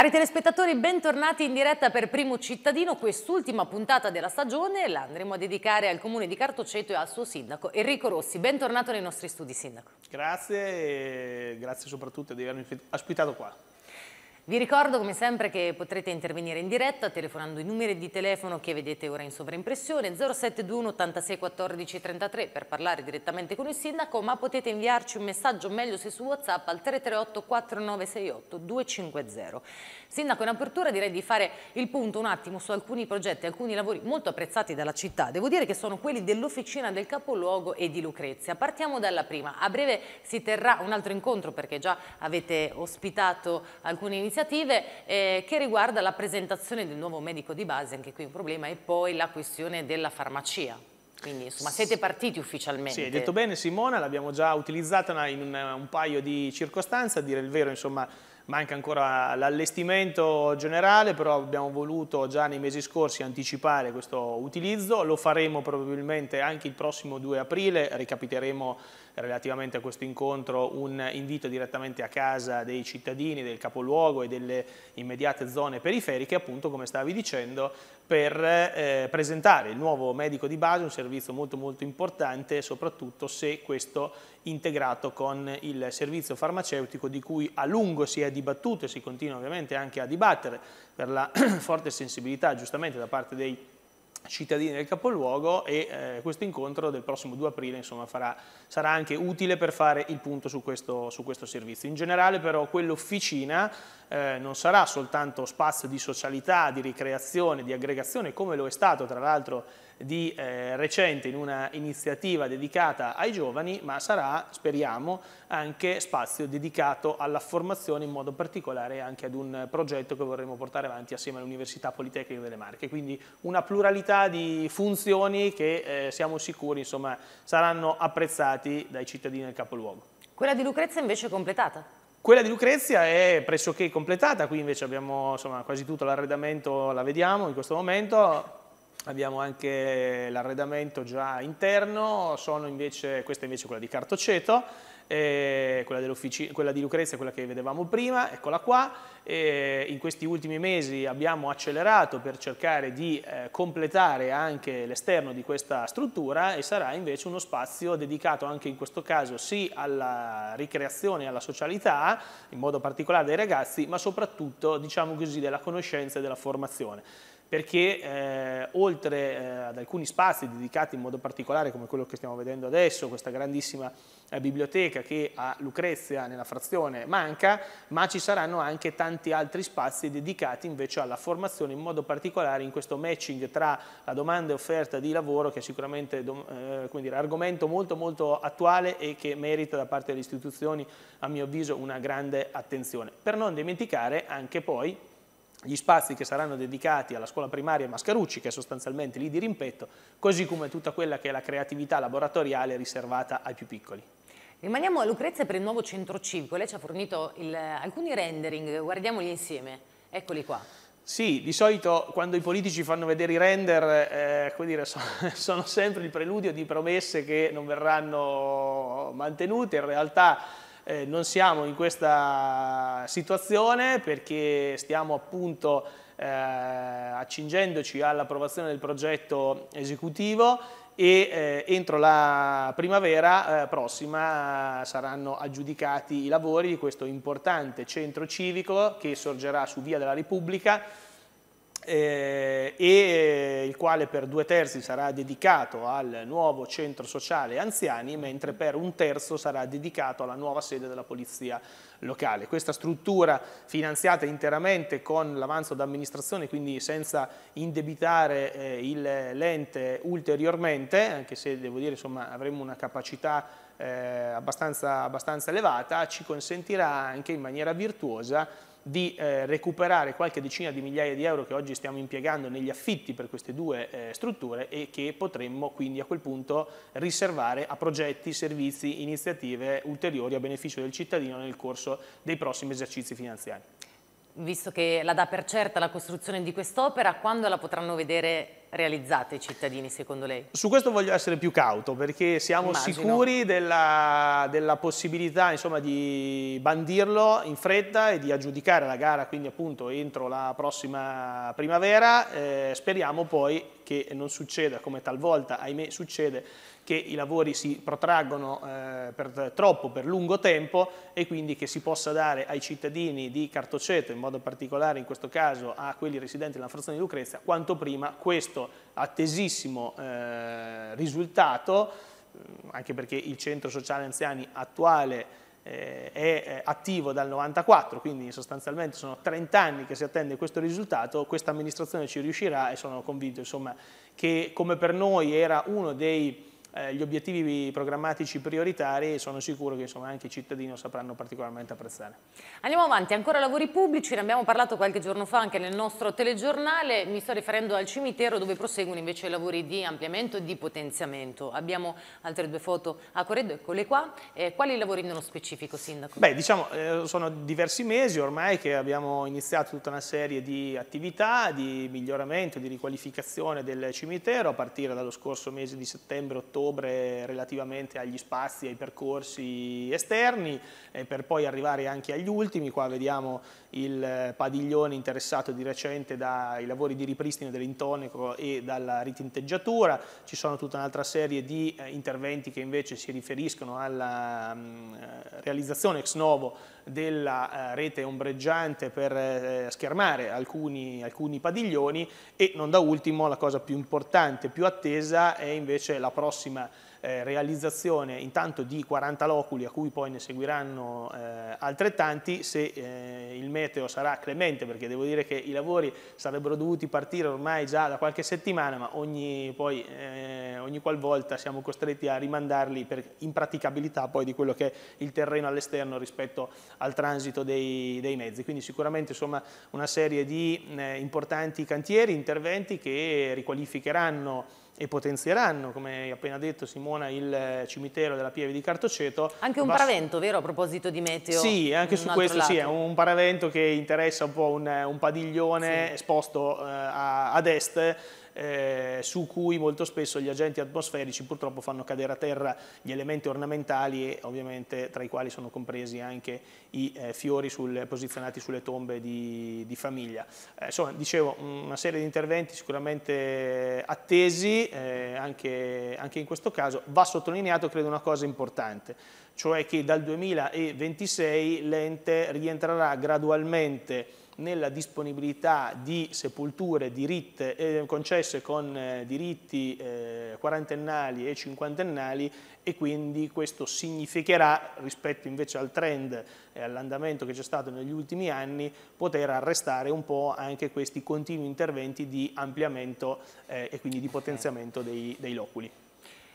Cari telespettatori, bentornati in diretta per Primo Cittadino. Quest'ultima puntata della stagione la andremo a dedicare al comune di Cartoceto e al suo sindaco Enrico Rossi. Bentornato nei nostri studi, sindaco. Grazie e grazie soprattutto di avermi ospitato qua. Vi ricordo come sempre che potrete intervenire in diretta telefonando i numeri di telefono che vedete ora in sovraimpressione 0721 86 14 33 per parlare direttamente con il sindaco ma potete inviarci un messaggio meglio se su Whatsapp al 338 4968 250. Sindaco in apertura direi di fare il punto un attimo su alcuni progetti, alcuni lavori molto apprezzati dalla città. Devo dire che sono quelli dell'Officina del Capoluogo e di Lucrezia. Partiamo dalla prima. A breve si terrà un altro incontro perché già avete ospitato alcune iniziative iniziative eh, che riguarda la presentazione del nuovo medico di base, anche qui un problema, e poi la questione della farmacia. Quindi insomma siete partiti ufficialmente. Sì, hai detto bene Simona, l'abbiamo già utilizzata in un, un, paio di circostanze, a dire il vero insomma manca ancora l'allestimento generale, però abbiamo voluto già nei mesi scorsi anticipare questo utilizzo, lo faremo probabilmente anche il prossimo 2 aprile, ricapiteremo relativamente a questo incontro un invito direttamente a casa dei cittadini del capoluogo e delle immediate zone periferiche, appunto come stavi dicendo, per eh, presentare il nuovo medico di base, un servizio molto molto importante, soprattutto se questo integrato con il servizio farmaceutico di cui a lungo si è dibattuto e si continua ovviamente anche a dibattere per la forte sensibilità giustamente da parte dei cittadini del capoluogo e eh, questo incontro del prossimo 2 aprile insomma, farà, sarà anche utile per fare il punto su questo, su questo servizio. In generale però quell'officina eh, non sarà soltanto spazio di socialità, di ricreazione, di aggregazione come lo è stato tra l'altro di eh, recente in una iniziativa dedicata ai giovani, ma sarà, speriamo, anche spazio dedicato alla formazione in modo particolare anche ad un progetto che vorremmo portare avanti assieme all'Università Politecnica delle Marche. Quindi una pluralità di funzioni che eh, siamo sicuri insomma, saranno apprezzati dai cittadini del capoluogo. Quella di Lucrezia invece è completata? Quella di Lucrezia è pressoché completata, qui invece abbiamo insomma, quasi tutto l'arredamento, la vediamo in questo momento, abbiamo anche l'arredamento già interno, sono invece, questa è invece quella di Cartoceto, eh, quella, quella, di Lucrezia, quella che vedevamo prima, eccola qua. Eh, in questi ultimi mesi abbiamo accelerato per cercare di eh, completare anche l'esterno di questa struttura e sarà invece uno spazio dedicato anche in questo caso sì alla ricreazione e alla socialità, in modo particolare dei ragazzi, ma soprattutto diciamo così, della conoscenza e della formazione perché eh, oltre eh, ad alcuni spazi dedicati in modo particolare come quello che stiamo vedendo adesso, questa grandissima eh, biblioteca che a Lucrezia nella frazione manca, ma ci saranno anche tanti altri spazi dedicati invece alla formazione, in modo particolare in questo matching tra la domanda e offerta di lavoro che è sicuramente eh, dire, argomento molto molto attuale e che merita da parte delle istituzioni a mio avviso una grande attenzione. Per non dimenticare anche poi gli spazi che saranno dedicati alla scuola primaria Mascarucci, che è sostanzialmente lì di rimpetto, così come tutta quella che è la creatività laboratoriale riservata ai più piccoli. Rimaniamo a Lucrezia per il nuovo centro civico. Lei ci ha fornito il, alcuni rendering, guardiamoli insieme. Eccoli qua. Sì, di solito quando i politici fanno vedere i render, eh, dire, sono, sono sempre il preludio di promesse che non verranno mantenute. In realtà eh, non siamo in questa situazione perché stiamo appunto eh, accingendoci all'approvazione del progetto esecutivo e eh, entro la primavera eh, prossima eh, saranno aggiudicati i lavori di questo importante centro civico che sorgerà su Via della Repubblica eh, e eh, il quale per due terzi sarà dedicato al nuovo centro sociale anziani, mentre per un terzo sarà dedicato alla nuova sede della polizia locale. Questa struttura finanziata interamente con l'avanzo d'amministrazione, quindi senza indebitare eh, l'ente ulteriormente, anche se devo dire insomma, avremo una capacità eh, abbastanza, abbastanza elevata ci consentirà anche in maniera virtuosa di eh, recuperare qualche decina di migliaia di euro che oggi stiamo impiegando negli affitti per queste due eh, strutture e che potremmo quindi a quel punto riservare a progetti, servizi, iniziative ulteriori a beneficio del cittadino nel corso dei prossimi esercizi finanziari. Visto che la dà per certa la costruzione di quest'opera, quando la potranno vedere realizzate i cittadini secondo lei? Su questo voglio essere più cauto perché siamo Immagino. sicuri della, della possibilità insomma, di bandirlo in fretta e di aggiudicare la gara quindi appunto entro la prossima primavera, eh, speriamo poi che non succeda come talvolta ahimè succede che i lavori si protraggono eh, per troppo, per lungo tempo e quindi che si possa dare ai cittadini di Cartoceto, in modo particolare in questo caso a quelli residenti nella frazione di Lucrezia, quanto prima questo questo attesissimo eh, risultato, mm, anche perché il centro sociale anziani attuale eh, è eh, attivo dal 94, quindi sostanzialmente sono 30 anni che si attende questo risultato, questa amministrazione ci riuscirà e sono convinto insomma, che come per noi era uno dei eh, gli obiettivi programmatici prioritari e sono sicuro che insomma, anche i cittadini lo sapranno particolarmente apprezzare. Andiamo avanti, ancora lavori pubblici, ne abbiamo parlato qualche giorno fa anche nel nostro telegiornale, mi sto riferendo al cimitero dove proseguono invece i lavori di ampliamento e di potenziamento. Abbiamo altre due foto a Corredo, eccole qua. Eh, quali lavori nello specifico, Sindaco? Beh, diciamo, eh, sono diversi mesi ormai che abbiamo iniziato tutta una serie di attività, di miglioramento, di riqualificazione del cimitero a partire dallo scorso mese di settembre-ottobre ottobre relativamente agli spazi, ai percorsi esterni, eh, per poi arrivare anche agli ultimi, qua vediamo il eh, padiglione interessato di recente dai lavori di ripristino dell'intonico e dalla ritinteggiatura, ci sono tutta un'altra serie di eh, interventi che invece si riferiscono alla mm, eh, realizzazione ex novo della rete ombreggiante per schermare alcuni, alcuni padiglioni e non da ultimo la cosa più importante, più attesa è invece la prossima eh, realizzazione intanto di 40 loculi a cui poi ne seguiranno eh, altrettanti se eh, il meteo sarà clemente perché devo dire che i lavori sarebbero dovuti partire ormai già da qualche settimana ma ogni, poi, eh, ogni qualvolta siamo costretti a rimandarli per impraticabilità poi di quello che è il terreno all'esterno rispetto al transito dei, dei, mezzi quindi sicuramente insomma una serie di eh, importanti cantieri, interventi che riqualificheranno e potenzieranno, come appena detto Simona, il cimitero della Pieve di Cartoceto. Anche un basta... paravento, vero, a proposito di meteo? Sì, anche su questo sì, è un paravento che interessa un po' un, un padiglione sì. esposto eh, a, ad est, eh, su cui molto spesso gli agenti atmosferici purtroppo fanno cadere a terra gli elementi ornamentali e ovviamente tra i quali sono compresi anche i eh, fiori sul, posizionati sulle tombe di, di famiglia. Eh, insomma, dicevo, una serie di interventi sicuramente attesi eh, anche, anche in questo caso. Va sottolineato, credo, una cosa importante, cioè che dal 2026 l'ente rientrerà gradualmente nella disponibilità di sepolture diritte, eh, concesse con eh, diritti eh, quarantennali e cinquantennali e quindi questo significherà rispetto invece al trend e all'andamento che c'è stato negli ultimi anni poter arrestare un po' anche questi continui interventi di ampliamento eh, e quindi di potenziamento dei, dei loculi.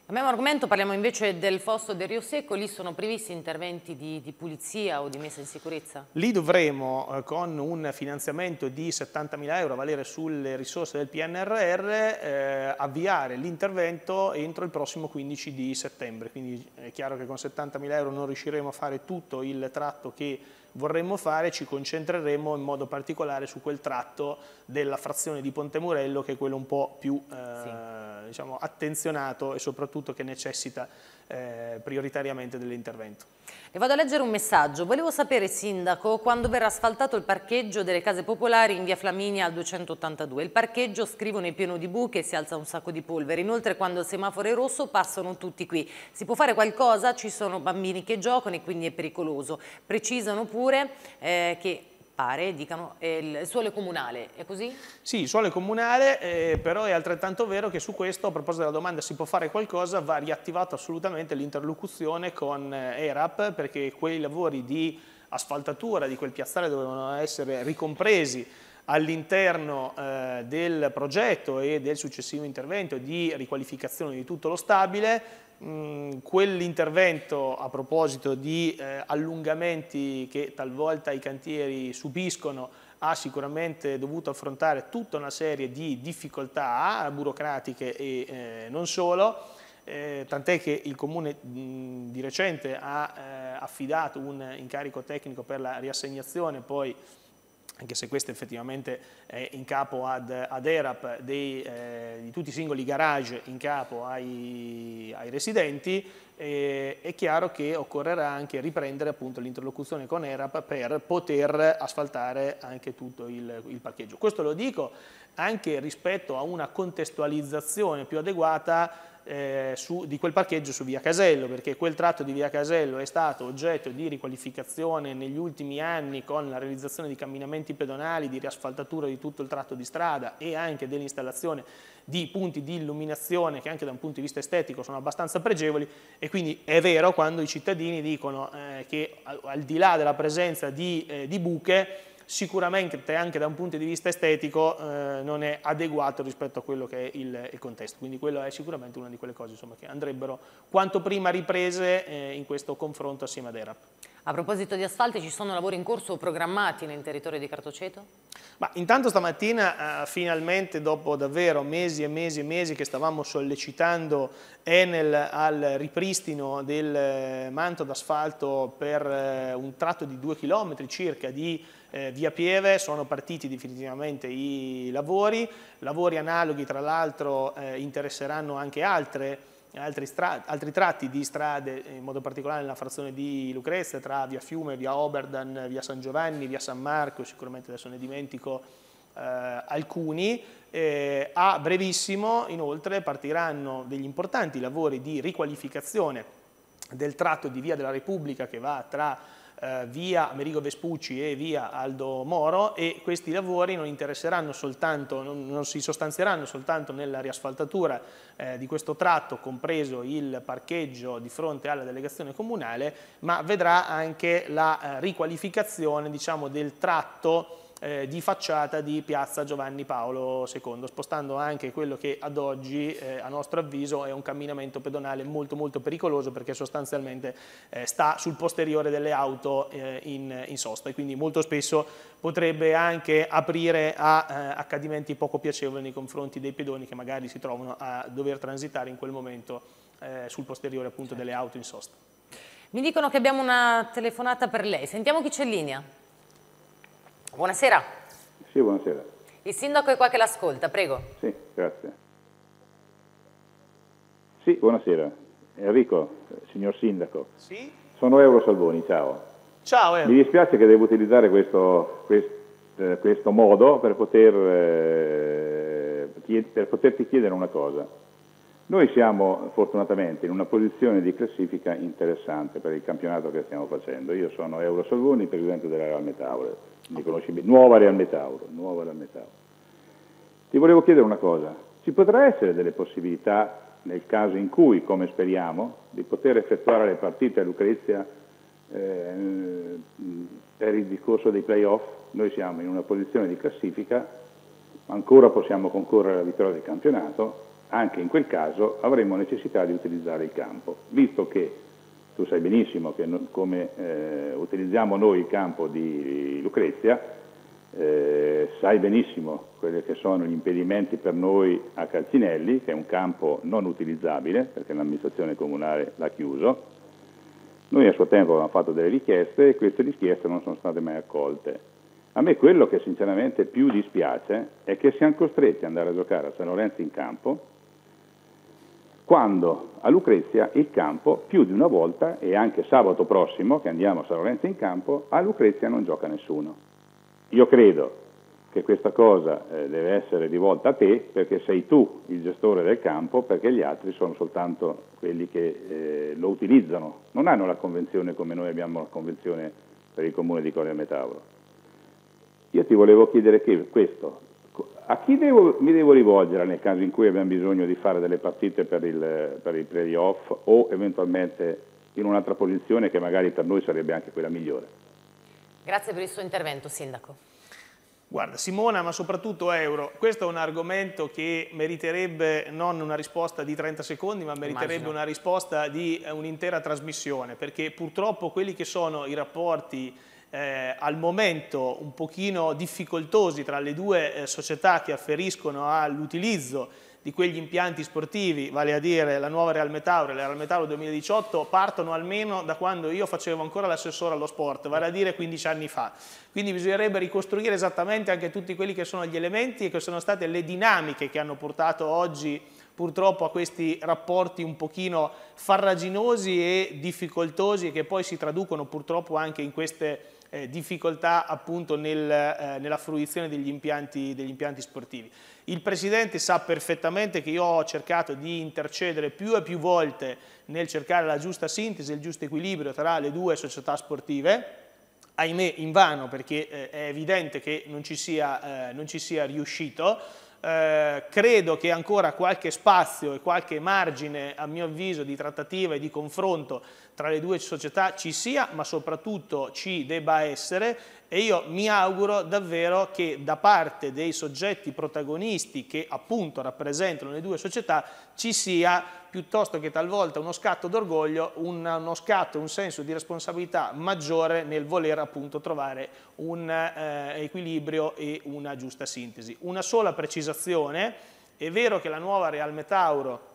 Cambiamo argomento, parliamo invece del fosso del Rio Secco, lì sono previsti interventi di, di pulizia o di messa in sicurezza? Lì dovremo, eh, con un finanziamento di 70.000 euro a valere sulle risorse del PNRR, eh, avviare l'intervento entro il prossimo 15 di settembre, quindi è chiaro che con 70.000 euro non riusciremo a fare tutto il tratto che vorremmo fare ci concentreremo in modo particolare su quel tratto della frazione di Ponte Murello che è quello un po' più eh, sì. diciamo, attenzionato e soprattutto che necessita eh, prioritariamente dell'intervento. Le vado a leggere un messaggio. Volevo sapere, Sindaco, quando verrà asfaltato il parcheggio delle case popolari in via Flaminia al 282. Il parcheggio, scrivono, è pieno di buche e si alza un sacco di polvere. Inoltre, quando il semaforo è rosso, passano tutti qui. Si può fare qualcosa? Ci sono bambini che giocano e quindi è pericoloso. Precisano pure eh, che pare, dicano, il suolo comunale, è così? Sì, il suolo è comunale, eh, però è altrettanto vero che su questo, a proposito della domanda si può fare qualcosa, va riattivata assolutamente l'interlocuzione con eh, ERAP, perché quei lavori di asfaltatura di quel piazzale dovevano essere ricompresi all'interno eh, del progetto e del successivo intervento di riqualificazione di tutto lo stabile, Mm, quell'intervento a proposito di eh, allungamenti che talvolta i cantieri subiscono ha sicuramente dovuto affrontare tutta una serie di difficoltà burocratiche e eh, non solo, eh, tant'è che il Comune mh, mm, di recente ha eh, affidato un incarico tecnico per la riassegnazione poi anche se questo effettivamente è in capo ad, ad ERAP, dei, eh, di tutti i singoli garage in capo ai, ai residenti, eh, è chiaro che occorrerà anche riprendere l'interlocuzione con ERAP per poter asfaltare anche tutto il, il parcheggio. Questo lo dico anche rispetto a una contestualizzazione più adeguata eh, su, di quel parcheggio su via Casello, perché quel tratto di via Casello è stato oggetto di riqualificazione negli ultimi anni con la realizzazione di camminamenti pedonali, di riasfaltatura di tutto il tratto di strada e anche dell'installazione di punti di illuminazione che anche da un punto di vista estetico sono abbastanza pregevoli e quindi è vero quando i cittadini dicono eh, che al, al, di là della presenza di, eh, di buche sicuramente anche da un punto di vista estetico eh, non è adeguato rispetto a quello che è il, il, contesto, quindi quello è sicuramente una di quelle cose insomma, che andrebbero quanto prima riprese eh, in questo confronto assieme ad ERAP. A proposito di asfalti, ci sono lavori in corso o programmati nel territorio di Cartoceto? Ma intanto stamattina eh, finalmente dopo davvero mesi e mesi e mesi che stavamo sollecitando Enel al ripristino del eh, manto d'asfalto per eh, un tratto di due chilometri circa di eh, via Pieve, sono partiti definitivamente i lavori, lavori analoghi tra l'altro eh, interesseranno anche altre altri, altri, tratti di strade, in modo particolare nella frazione di Lucrezia, tra via Fiume, via Oberdan, via San Giovanni, via San Marco, sicuramente adesso ne dimentico eh, alcuni. Eh, a brevissimo, inoltre, partiranno degli importanti lavori di riqualificazione del tratto di via della Repubblica che va tra eh, via Amerigo Vespucci e via Aldo Moro e questi lavori non, interesseranno soltanto, non, non si sostanzieranno soltanto nella riasfaltatura eh, di questo tratto, compreso il parcheggio di fronte alla delegazione comunale, ma vedrà anche la eh, riqualificazione diciamo, del tratto eh, di facciata di piazza Giovanni Paolo II, spostando anche quello che ad oggi eh, a nostro avviso è un camminamento pedonale molto molto pericoloso perché sostanzialmente eh, sta sul posteriore delle auto eh, in, in, sosta e quindi molto spesso potrebbe anche aprire a eh, accadimenti poco piacevoli nei confronti dei pedoni che magari si trovano a dover transitare in quel momento eh, sul posteriore appunto delle auto in sosta. Mi dicono che abbiamo una telefonata per lei, sentiamo chi c'è in linea. Buonasera. Sì, buonasera. Il sindaco è qua che l'ascolta, prego. Sì, grazie. Sì, buonasera. Enrico, signor sindaco. Sì? Sono Euro Salvoni, ciao. Ciao Euro. Mi dispiace che devo utilizzare questo, questo, eh, questo modo per, poter, eh, per poterti chiedere una cosa. Noi siamo fortunatamente in una posizione di classifica interessante per il campionato che stiamo facendo. Io sono Euro Salvoni, presidente della Real Metauro, nuova Real Metauro, nuova Real Metauro. Ti volevo chiedere una cosa, ci potrà essere delle possibilità nel caso in cui, come speriamo, di poter effettuare le partite a Lucrezia eh, per il discorso dei playoff? Noi siamo in una posizione di classifica, ancora possiamo concorrere alla vittoria del campionato anche in quel caso avremo necessità di utilizzare il campo, visto che tu sai benissimo che no, come eh, utilizziamo noi il campo di Lucrezia, eh, sai benissimo quelli che sono gli impedimenti per noi a Calcinelli, che è un campo non utilizzabile perché l'amministrazione comunale l'ha chiuso. Noi a suo tempo abbiamo fatto delle richieste e queste richieste non sono state mai accolte. A me quello che sinceramente più dispiace è che siamo costretti ad andare a giocare a San Lorenzo in campo quando a Lucrezia il campo più di una volta, e anche sabato prossimo che andiamo a San Lorenzo in campo, a Lucrezia non gioca nessuno. Io credo che questa cosa eh, deve essere rivolta a te perché sei tu il gestore del campo, perché gli altri sono soltanto quelli che eh, lo utilizzano, non hanno la convenzione come noi abbiamo la convenzione per il comune di Corea Metavro. Io ti volevo chiedere questo, a chi devo, mi devo rivolgere nel caso in cui abbiamo bisogno di fare delle partite per il, per il playoff o eventualmente in un'altra posizione che magari per noi sarebbe anche quella migliore? Grazie per il suo intervento, Sindaco. Guarda, Simona, ma soprattutto Euro, questo è un argomento che meriterebbe non una risposta di 30 secondi, ma meriterebbe Immagino. una risposta di un'intera trasmissione, perché purtroppo quelli che sono i rapporti eh, al momento un pochino difficoltosi tra le due eh, società che afferiscono all'utilizzo di quegli impianti sportivi, vale a dire la nuova Real Metauro e la Real Metauro 2018, partono almeno da quando io facevo ancora l'assessore allo sport, vale a dire 15 anni fa. Quindi bisognerebbe ricostruire esattamente anche tutti quelli che sono gli elementi e che sono state le dinamiche che hanno portato oggi purtroppo a questi rapporti un pochino farraginosi e difficoltosi che poi si traducono purtroppo anche in queste eh, difficoltà appunto nel, eh, nella fruizione degli impianti, degli impianti sportivi. Il Presidente sa perfettamente che io ho cercato di intercedere più e più volte nel cercare la giusta sintesi, il giusto equilibrio tra le due società sportive, ahimè in vano perché eh, è evidente che non ci sia, eh, non ci sia riuscito, eh, credo che ancora qualche spazio e qualche margine, a mio avviso, di trattativa e di confronto tra le due società ci sia, ma soprattutto ci debba essere e io mi auguro davvero che da parte dei soggetti protagonisti che appunto rappresentano le due società ci sia piuttosto che talvolta uno scatto d'orgoglio, uno scatto, un senso di responsabilità maggiore nel voler appunto trovare un eh, equilibrio e una giusta sintesi. Una sola precisazione, è vero che la nuova Real Metauro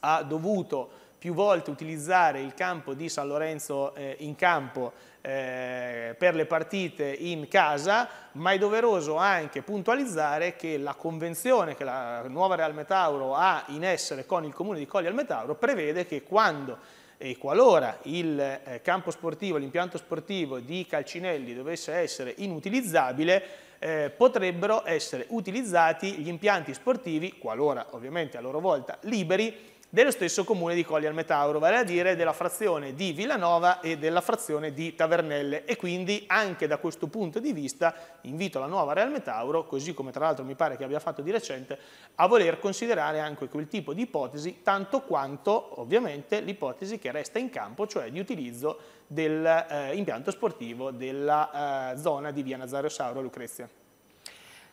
ha dovuto più volte utilizzare il campo di San Lorenzo eh, in campo eh, per le partite in casa, ma è doveroso anche puntualizzare che la convenzione che la nuova Real Metauro ha in essere con il comune di Colli al Metauro prevede che quando e qualora il eh, campo sportivo, l'impianto sportivo di Calcinelli dovesse essere inutilizzabile, eh, potrebbero essere utilizzati gli impianti sportivi, qualora ovviamente a loro volta liberi, dello stesso comune di Colli al Metauro, vale a dire della frazione di Villanova e della frazione di Tavernelle e quindi anche da questo punto di vista invito la nuova Real Metauro, così come tra l'altro mi pare che abbia fatto di recente, a voler considerare anche quel tipo di ipotesi, tanto quanto ovviamente l'ipotesi che resta in campo, cioè di utilizzo dell'impianto eh, sportivo della eh, zona di via Nazario Sauro Lucrezia.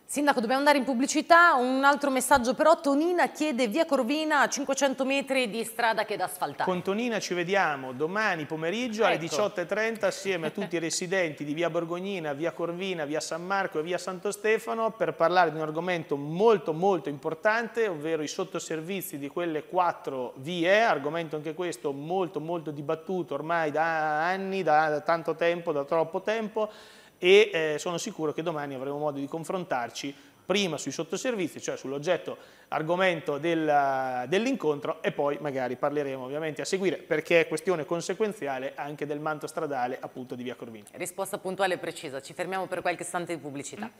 Sindaco, dobbiamo andare in pubblicità. Un altro messaggio però, Tonina chiede via Corvina a 500 metri di strada che è da asfaltare. Con Tonina ci vediamo domani pomeriggio ecco. alle 18.30 assieme a tutti i residenti di via Borgognina, via Corvina, via San Marco e via Santo Stefano per parlare di un argomento molto molto importante, ovvero i sottoservizi di quelle quattro vie, argomento anche questo molto molto dibattuto ormai da anni, da tanto tempo, da troppo tempo e eh, sono sicuro che domani avremo modo di confrontarci prima sui sottoservizi, cioè sull'oggetto argomento eh, dell'incontro e poi magari parleremo ovviamente a seguire perché è questione conseguenziale anche del manto stradale appunto di Via Corvino. Risposta puntuale e precisa, ci fermiamo per qualche istante di pubblicità.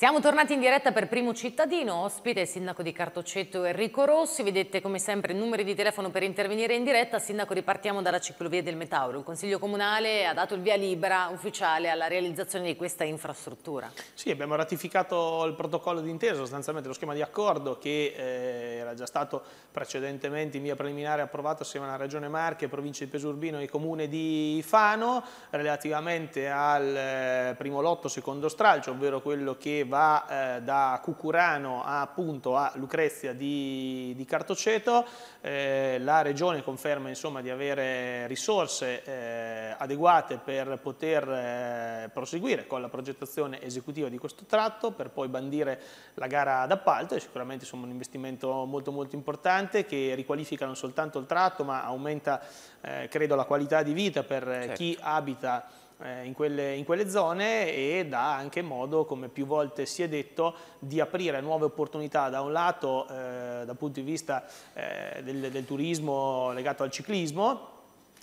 Siamo tornati in diretta per Primo Cittadino, ospite il sindaco di Cartocetto Enrico Rossi, vedete come sempre i numeri di telefono per intervenire in diretta, sindaco ripartiamo dalla ciclovia del Metauro, il Consiglio Comunale ha dato il via libera ufficiale alla realizzazione di questa infrastruttura. Sì, abbiamo ratificato il protocollo d'intesa, sostanzialmente lo schema di accordo che eh, era già stato precedentemente in via preliminare approvato assieme alla Regione Marche, provincia di Pesurbino e Comune di Fano, relativamente al eh, primo lotto secondo stralcio, ovvero quello che va eh, da Cucurano a, appunto, a Lucrezia di, di Cartoceto, eh, la Regione conferma insomma, di avere risorse eh, adeguate per poter eh, proseguire con la progettazione esecutiva di questo tratto, per poi bandire la gara d'appalto, è sicuramente insomma, un investimento molto, molto importante che riqualifica non soltanto il tratto ma aumenta eh, credo la qualità di vita per eh, certo. chi abita eh, in, quelle, in, quelle, zone e dà anche modo, come più volte si è detto, di aprire nuove opportunità da un lato eh, dal punto di vista eh, del, del turismo legato al ciclismo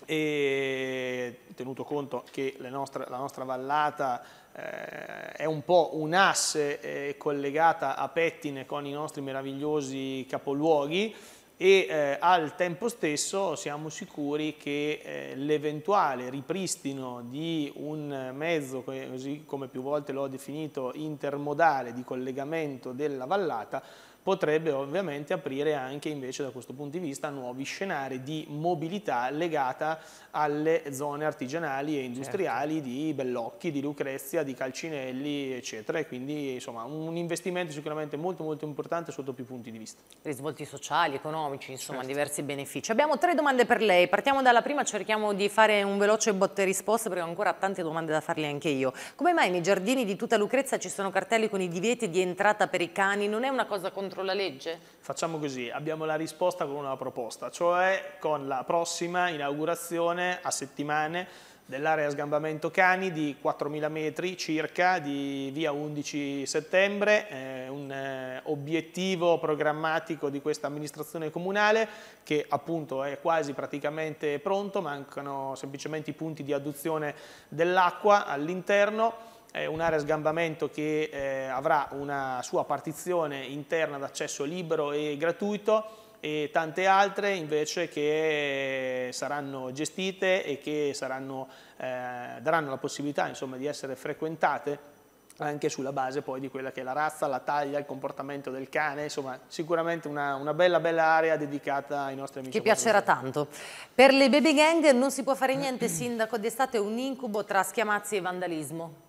e tenuto conto che nostre, la nostra vallata eh, è un po' un'asse eh, collegata a pettine con i nostri meravigliosi capoluoghi, e eh, al tempo stesso siamo sicuri che eh, l'eventuale ripristino di un mezzo, così come più volte l'ho definito, intermodale di collegamento della vallata potrebbe ovviamente aprire anche invece da questo punto di vista nuovi scenari di mobilità legata alle zone artigianali e industriali certo. di Bellocchi, di Lucrezia, di Calcinelli eccetera e quindi insomma un investimento sicuramente molto molto importante sotto più punti di vista. Risvolti sociali, economici, insomma certo. diversi benefici. Abbiamo tre domande per lei, partiamo dalla prima, cerchiamo di fare un veloce botte risposta perché ho ancora tante domande da farle anche io. Come mai nei giardini di tutta Lucrezia ci sono cartelli con i divieti di entrata per i cani? Non è una cosa contro contro la legge? Facciamo così, abbiamo la risposta con una proposta, cioè con la prossima inaugurazione a settimane dell'area sgambamento cani di 4.000 metri circa di via 11 settembre, eh, un eh, obiettivo programmatico di questa amministrazione comunale che appunto è quasi praticamente pronto, mancano semplicemente i punti di adduzione dell'acqua all'interno è un'area sgambamento che eh, avrà una sua partizione interna d'accesso libero e gratuito e tante altre invece che eh, saranno gestite e che saranno, eh, daranno la possibilità insomma, di essere frequentate anche sulla base poi di quella che è la razza, la taglia, il comportamento del cane, insomma sicuramente una, una bella bella area dedicata ai nostri amici. Ci piacerà tanto. Per le baby gang non si può fare niente, sindaco d'estate, è un incubo tra schiamazzi e vandalismo.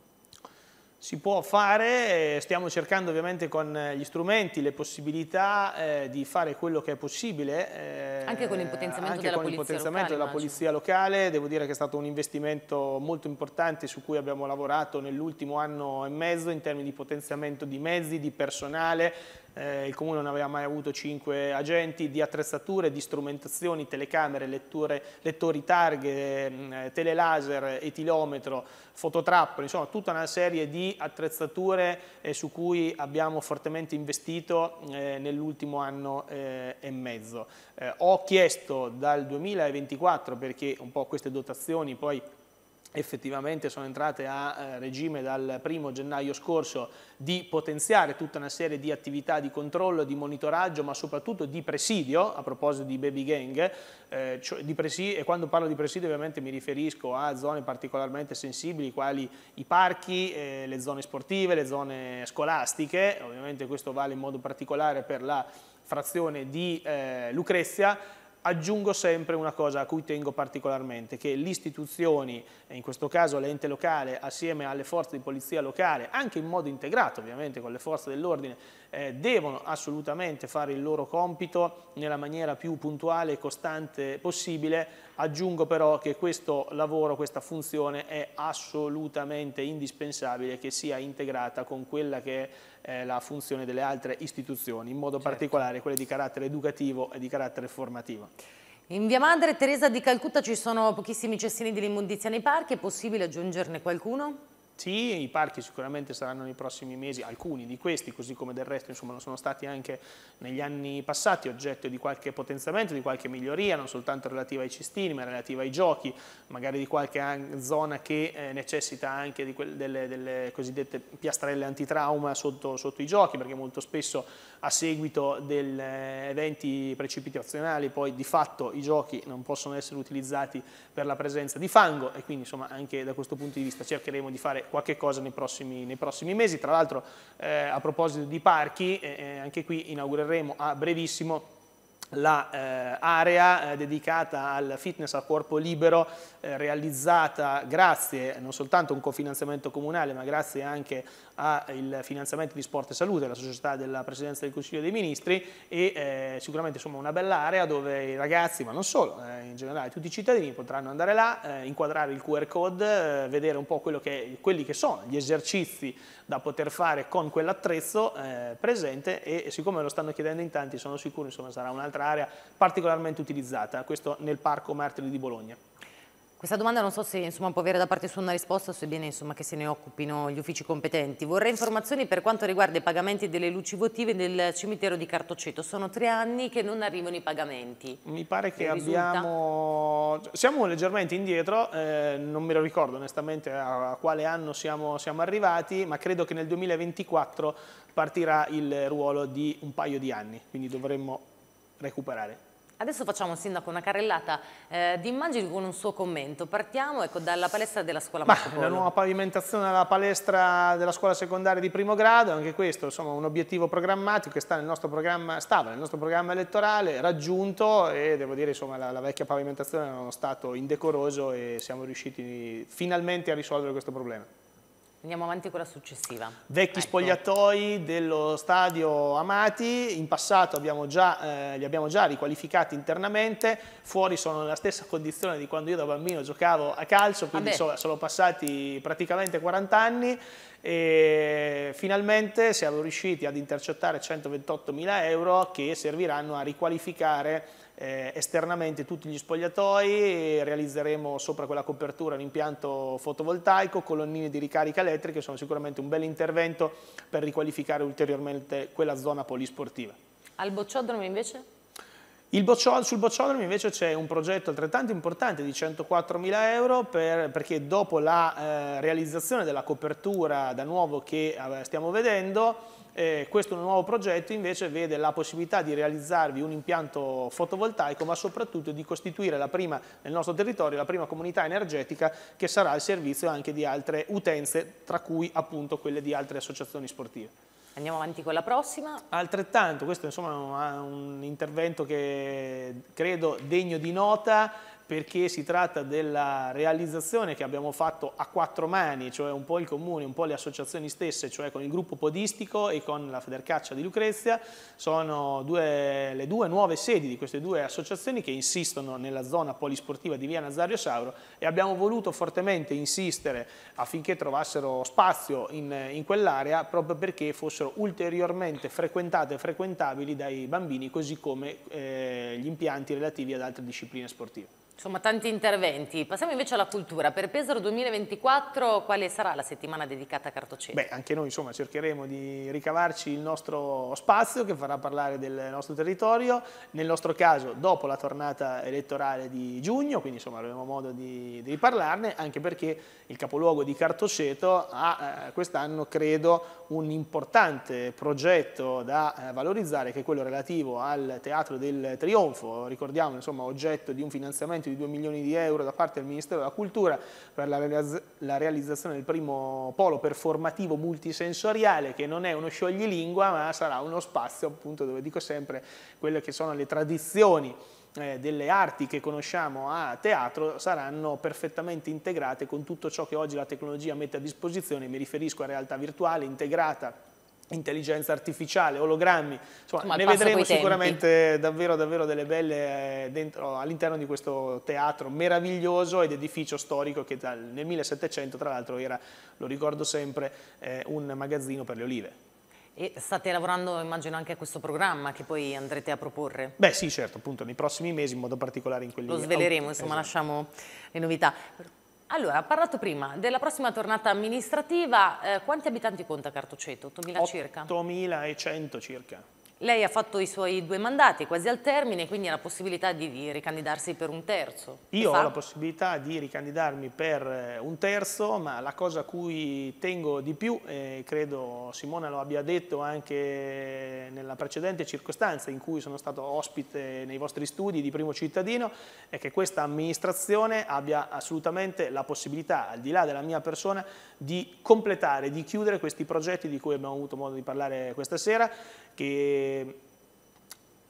Si può fare, eh, stiamo cercando ovviamente con eh, gli strumenti le possibilità eh, di fare quello che è possibile. Eh, anche con l'impotenziamento della, con polizia locale, della polizia locale. Devo dire che è stato un investimento molto importante su cui abbiamo lavorato nell'ultimo anno e mezzo in termini di potenziamento di mezzi, di personale, eh, il Comune non aveva mai avuto 5 agenti di attrezzature, di strumentazioni, telecamere, letture, lettori targhe, mm, eh, telelaser, etilometro, fototrappole, insomma tutta una serie di attrezzature eh, su cui abbiamo fortemente investito eh, nell'ultimo anno eh, e mezzo. Eh, ho chiesto dal 2024, perché un po' queste dotazioni poi effettivamente sono entrate a eh, regime dal primo gennaio scorso di potenziare tutta una serie di attività di controllo, di monitoraggio ma soprattutto di presidio a proposito di baby gang eh, cioè di presidio, e quando parlo di presidio ovviamente mi riferisco a zone particolarmente sensibili quali i parchi, eh, le zone sportive, le zone scolastiche ovviamente questo vale in modo particolare per la frazione di eh, Lucrezia Aggiungo sempre una cosa a cui tengo particolarmente, che le istituzioni, in questo caso l'ente locale, assieme alle forze di polizia locale, anche in modo integrato ovviamente con le forze dell'ordine, eh, devono assolutamente fare il loro compito nella maniera più puntuale e costante possibile. Aggiungo però che questo lavoro, questa funzione è assolutamente indispensabile che sia integrata con quella che è eh, la funzione delle altre istituzioni, in modo certo. particolare quelle di carattere educativo e di carattere formativo. In via Madre Teresa di Calcutta ci sono pochissimi cestini dell'immondizia nei parchi, è possibile aggiungerne qualcuno? Sì, i parchi sicuramente saranno nei prossimi mesi, alcuni di questi, così come del resto insomma, sono stati anche negli anni passati oggetto di qualche potenziamento, di qualche miglioria, non soltanto relativa ai cestini, ma relativa ai giochi, magari di qualche zona che eh, necessita anche delle, delle, cosiddette piastrelle antitrauma sotto, sotto, i giochi, perché molto spesso a seguito degli eh, eventi precipitazionali poi di fatto i giochi non possono essere utilizzati per la presenza di fango e quindi insomma anche da questo punto di vista cercheremo di fare qualche cosa nei prossimi, nei prossimi mesi. Tra l'altro eh, a proposito di parchi, eh, eh anche qui inaugureremo a brevissimo l'area la, eh, eh, dedicata al fitness a corpo libero eh, realizzata grazie non soltanto a un cofinanziamento comunale ma grazie anche al finanziamento di Sport e Salute, la società della Presidenza del Consiglio dei Ministri e eh, sicuramente insomma, una bella area dove i ragazzi, ma non solo, eh, in generale tutti i cittadini potranno andare là, eh, inquadrare il QR code, eh, vedere un po' che, quelli che sono gli esercizi da poter fare con quell'attrezzo eh, presente e siccome lo stanno chiedendo in tanti sono sicuro insomma, sarà un'altra area particolarmente utilizzata, questo nel Parco Martiri di Bologna. Questa domanda non so se insomma, può avere da parte sua una risposta o se bene insomma, che se ne occupino gli uffici competenti. Vorrei informazioni per quanto riguarda i pagamenti delle luci votive nel cimitero di Cartoceto. Sono tre anni che non arrivano i pagamenti. Mi pare che abbiamo... Siamo leggermente indietro, eh, non me lo ricordo onestamente a, quale anno siamo, siamo arrivati, ma credo che nel 2024 partirà il ruolo di un paio di anni, quindi dovremmo recuperare. Adesso facciamo, Sindaco, una carrellata eh, di immagini con un suo commento. Partiamo ecco, dalla palestra della scuola Ma, Marco Polo. La nuova pavimentazione alla palestra della scuola secondaria di primo grado, anche questo insomma, un obiettivo programmatico che sta nel stava nel nostro programma elettorale, raggiunto e devo dire che la, la, vecchia pavimentazione era uno stato indecoroso e siamo riusciti finalmente a risolvere questo problema. Andiamo avanti con la successiva. Vecchi ecco. spogliatoi dello stadio Amati, in passato abbiamo già, eh, li abbiamo già riqualificati internamente, fuori sono nella stessa condizione di quando io da bambino giocavo a calcio, quindi so, sono passati praticamente 40 anni e finalmente siamo riusciti ad intercettare 128 mila euro che serviranno a riqualificare eh, esternamente tutti gli spogliatoi, realizzeremo sopra quella copertura un impianto fotovoltaico, colonnine di ricarica elettriche, sono sicuramente un bel intervento per riqualificare ulteriormente quella zona polisportiva. Al bocciodromo invece? Boccio, sul bocciodromo invece c'è un progetto altrettanto importante di 104 mila euro per, perché dopo la eh, realizzazione della copertura da nuovo che eh, stiamo vedendo eh, questo nuovo progetto invece vede la possibilità di realizzarvi un impianto fotovoltaico ma soprattutto di costituire prima, nel nostro territorio la prima comunità energetica che sarà al servizio anche di altre utenze tra cui appunto quelle di altre associazioni sportive. Andiamo avanti con la prossima. Altrettanto, questo insomma è un intervento che credo degno di nota, perché si tratta della realizzazione che abbiamo fatto a quattro mani, cioè un po' il comune, un po' le associazioni stesse, cioè con il gruppo podistico e con la Federcaccia di Lucrezia, sono due, le due nuove sedi di queste due associazioni che insistono nella zona polisportiva di via Nazario Sauro e abbiamo voluto fortemente insistere affinché trovassero spazio in, in quell'area proprio perché fossero ulteriormente frequentate e frequentabili dai bambini così come eh, gli impianti relativi ad altre discipline sportive. Insomma, tanti interventi. Passiamo invece alla cultura. Per Pesaro 2024 quale sarà la settimana dedicata a Cartoceto? Beh, anche noi insomma, cercheremo di ricavarci il nostro spazio che farà parlare del nostro territorio, nel nostro caso dopo la tornata elettorale di giugno, quindi insomma avremo modo di, di parlarne, anche perché il capoluogo di Cartoceto ha eh, quest'anno, credo, un importante progetto da eh, valorizzare che è quello relativo al Teatro del Trionfo, ricordiamo insomma oggetto di un finanziamento di 2 milioni di euro da parte del Ministero della Cultura per la realizzazione del primo polo performativo multisensoriale che non è uno scioglilingua ma sarà uno spazio appunto dove dico sempre quelle che sono le tradizioni eh, delle arti che conosciamo a teatro saranno perfettamente integrate con tutto ciò che oggi la tecnologia mette a disposizione, mi riferisco a realtà virtuale integrata intelligenza artificiale, ologrammi, insomma, insomma ne vedremo sicuramente davvero, davvero delle belle eh, all'interno di questo teatro meraviglioso ed edificio storico che dal, nel 1700 tra l'altro era, lo ricordo sempre, eh, un magazzino per le olive. E state lavorando immagino anche a questo programma che poi andrete a proporre? Beh sì certo, appunto nei prossimi mesi in modo particolare in quelli... Lo sveleremo, insomma esatto. lasciamo le novità. Allora, ha parlato prima della prossima tornata amministrativa, eh, quanti abitanti conta Cartoceto? 8.000 circa? 8.100 circa. Lei ha fatto i suoi due mandati quasi al termine, quindi ha la possibilità di, ricandidarsi per un terzo. Io ho la possibilità di ricandidarmi per eh, un terzo, ma la cosa a cui tengo di più, e credo Simona lo abbia detto anche nella precedente circostanza in cui sono stato ospite nei vostri studi di primo cittadino, è che questa amministrazione abbia assolutamente la possibilità, al di là della mia persona, di completare, di chiudere questi progetti di cui abbiamo avuto modo di parlare questa sera, che e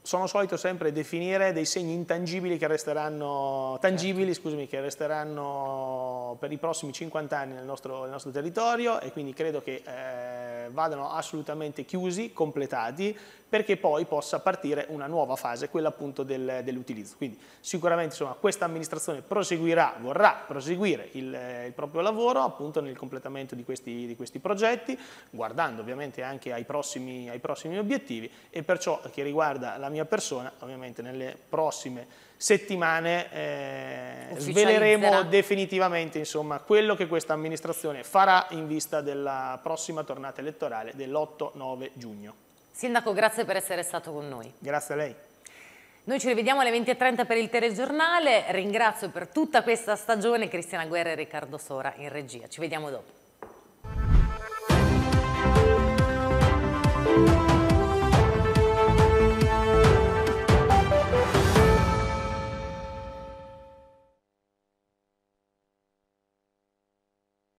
sono solito sempre definire dei segni intangibili che resteranno, tangibili, certo. scusami, che resteranno per i prossimi 50 anni nel nostro, nel nostro territorio e quindi credo che eh, vadano assolutamente chiusi, completati, perché poi possa partire una nuova fase, quella appunto del, dell'utilizzo. Quindi sicuramente insomma, questa amministrazione proseguirà, vorrà proseguire il, il, proprio lavoro appunto nel completamento di questi, di questi progetti, guardando ovviamente anche ai prossimi, ai prossimi obiettivi e per ciò eh, che riguarda la mia mia persona, ovviamente nelle prossime settimane eh, sveleremo definitivamente insomma, quello che questa amministrazione farà in vista della prossima tornata elettorale dell'8-9 giugno. Sindaco, grazie per essere stato con noi. Grazie a lei. Noi ci rivediamo alle 20.30 per il telegiornale, ringrazio per tutta questa stagione Cristiana Guerra e Riccardo Sora in regia, ci vediamo dopo.